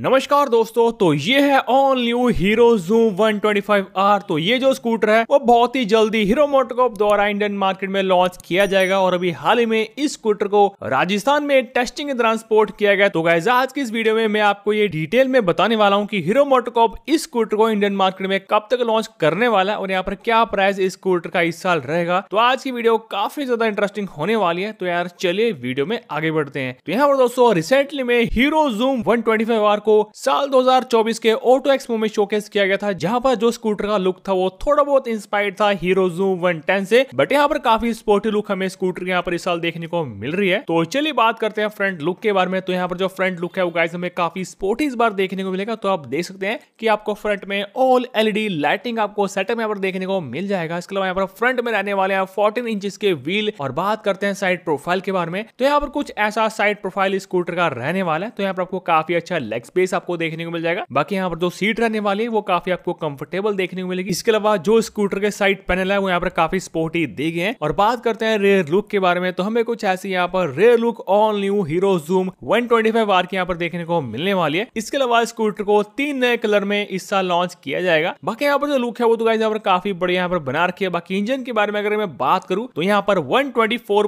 नमस्कार दोस्तों तो ये है all new Hero zoom 125R तो ये जो स्कूटर है वो बहुत ही जल्दी हीरो मोटोकॉप द्वारा इंडियन मार्केट में लॉन्च किया जाएगा और अभी हाल ही में इस स्कूटर को राजस्थान में टेस्टिंग के दौरान स्पोर्ट किया गया तो गैज आज की इस वीडियो में मैं आपको ये डिटेल में बताने वाला हूँ की हीरो मोटोकॉप इस स्कूटर को इंडियन मार्केट में कब तक लॉन्च करने वाला है और यहाँ पर क्या प्राइस इस स्कूटर का इस साल रहेगा तो आज की वीडियो काफी ज्यादा इंटरेस्टिंग होने वाली है तो यार चलिए वीडियो में आगे बढ़ते हैं तो यहाँ पर दोस्तों रिसेंटली में हीरो जूम वन ट्वेंटी को साल 2024 के ऑटो एक्सपो में शोकेस किया गया था जहां पर जो स्कूटर का लुक था वो थोड़ा बहुत इंस्पायर्ड था हीरो जूम वन टेन से बट यहाँ पर काफी स्पोर्टी लुक हमें स्कूटर यहाँ पर इस साल देखने को मिल रही है तो चलिए बात करते हैं फ्रंट लुक के बारे में तो यहाँ पर जो फ्रंट लुक है वो गाइज हमें काफी स्पोर्टी इस बार देखने को मिलेगा तो आप देख सकते हैं कि आपको फ्रंट में ऑल एलईडी लाइटिंग आपको सेटअप यहाँ पर देखने को मिल जाएगा इसके अलावा यहाँ पर फ्रंट में रहने वाले हैं फोर्टीन इंचेस के व्हील और बात करते हैं साइड प्रोफाइल के बारे में तो यहाँ पर कुछ ऐसा साइड प्रोफाइल स्कूटर का रहने वाला है तो यहाँ पर आपको काफी अच्छा लेग्स स्पेस आपको देखने को मिल जाएगा बाकी यहाँ पर जो सीट रहने वाली है वो काफी आपको कंफर्टेबल देखने को मिलेगी इसके अलावा जो स्कूटर के साइड पैनल है वो यहाँ पर काफी स्पोर्टी दे गए हैं और बात करते हैं रेयर लुक के बारे में तो हमें कुछ ऐसी यहाँ पर rare look all new Hero Zoom one twenty five R की यहाँ पर देखने को मिलने वाली है इसके अलावा स्कूटर को तीन नए कलर में इस साल लॉन्च किया जाएगा बाकी यहाँ पर जो लुक है वो तो यहाँ पर काफी बढ़िया यहाँ पर बना रखी है बाकी इंजन के बारे में अगर मैं बात करूँ तो यहाँ पर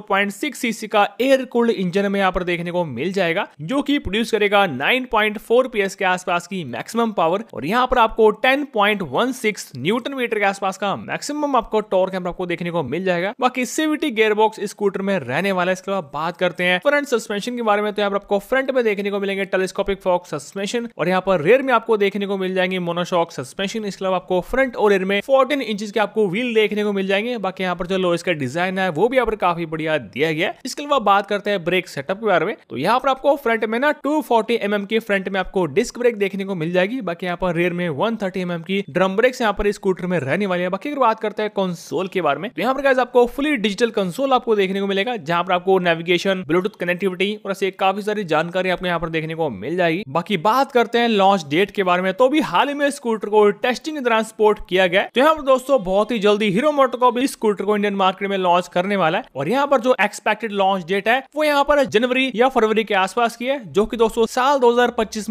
वन सीसी का एयर कूल्ड इंजन में यहाँ पर देखने को मिल जाएगा जो की प्रोड्यूस करेगा नाइन पॉइंट फोर पीएस के आसपास की मैक्सिमम पावर और यहाँ पर आपको ten point one six newton metre के आसपास का मैक्सिमम आपको टॉर्क यहाँ आपको देखने को मिल जाएगा बाकी सीवीटी गेयरबॉक्स स्कूटर में रहने वाला है इसके अलावा बात करते हैं फ्रंट सस्पेंशन के बारे में तो यहाँ पर आपको फ्रंट में देखने को मिलेंगे टेलीस्कोपिक फॉक सस्पेंशन और यहाँ पर रेयर में आपको देखने को मिल जाएंगे मोनोशॉक सस्पेंशन इसके अलावा आपको फ्रंट और रेयर में फोर्टीन इंच के आपको व्हील देखने को मिल जाएंगे बाकी यहाँ पर जो लोइस का डिजाइन है वो भी यहाँ पर काफी बढ़िया दिया गया इसके अलावा बात करते हैं ब्रेक सेटअप के बारे में तो यहाँ पर आपको फ्रंट में ना टू फोर्टी एम की फ्रंट में आपको डिस्क ब्रेक देखने को मिल जाएगी बाकी यहाँ पर रेयर में वन थर्टी एम की ड्रम ब्रेक यहाँ पर स्कूटर में रहने वाली है बाकी अगर बात करते हैं कंसोल के बारे में तो यहाँ पर आपको फुली डिजिटल कंसोल आपको देखने को मिलेगा जहाँ पर आपको नेविगेशन ब्लूटूथ कनेक्टिविटी और ऐसे काफी सारी जानकारी आपको यहाँ पर देखने को मिल जाएगी बाकी बात करते हैं लॉन्च डेट के बारे में तो भी हाल ही में स्कूटर को टेस्टिंग के दौरान सपोर्ट किया गया तो यहाँ पर दोस्तों बहुत ही जल्दी हीरो मोटर को भी स्कूटर को इंडियन मार्केट में लॉन्च करने वाला है और यहाँ पर जो एक्सपेक्टेड लॉन्च डेट है वो यहाँ पर जनवरी या फरवरी के आसपास की है जो की दोस्तों साल दो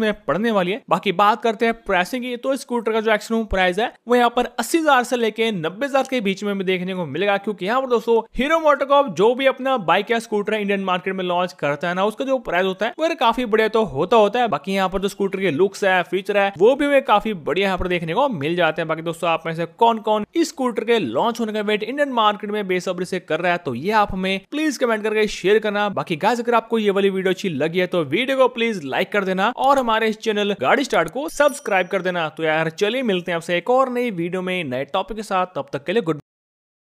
में पड़ने वाली है बाकी बात करते हैं प्राइसिंग की तो स्कूटर का जो एक्शन प्राइस है वो यहाँ पर अस्सी से लेके नब्बे के बीच में देखने को मिलेगा क्योंकि यहाँ पर दोस्तों हीरो मोटोकॉप जो भी अपना बाइक या स्कूटर इंडियन मार्केट में लॉन्च करता है ना उसका जो प्राइस होता है वो काफी बढ़िया तो होता होता है बाकी यहाँ पर जो स्कूटर के लुक्स है फीचर है वो भी काफी बढ़िया यहाँ पर देखने को मिल जाते हैं बाकी दोस्तों आप में से कौन कौन इस स्कूटर के लॉन्च होने का वेट इंडियन मार्केट में बेसब्री से कर रहा है तो ये आप हमें प्लीज कमेंट करके शेयर करना बाकी गाइस अगर आपको ये वाली वीडियो अच्छी लगी है तो वीडियो को प्लीज लाइक कर देना और हमारे हमारे इस चैनल गाड़ी स्टार्ट को सब्सक्राइब कर देना तो यार चलिए मिलते हैं आपसे एक और नई वीडियो में नए टॉपिक के साथ तब तक के लिए गुड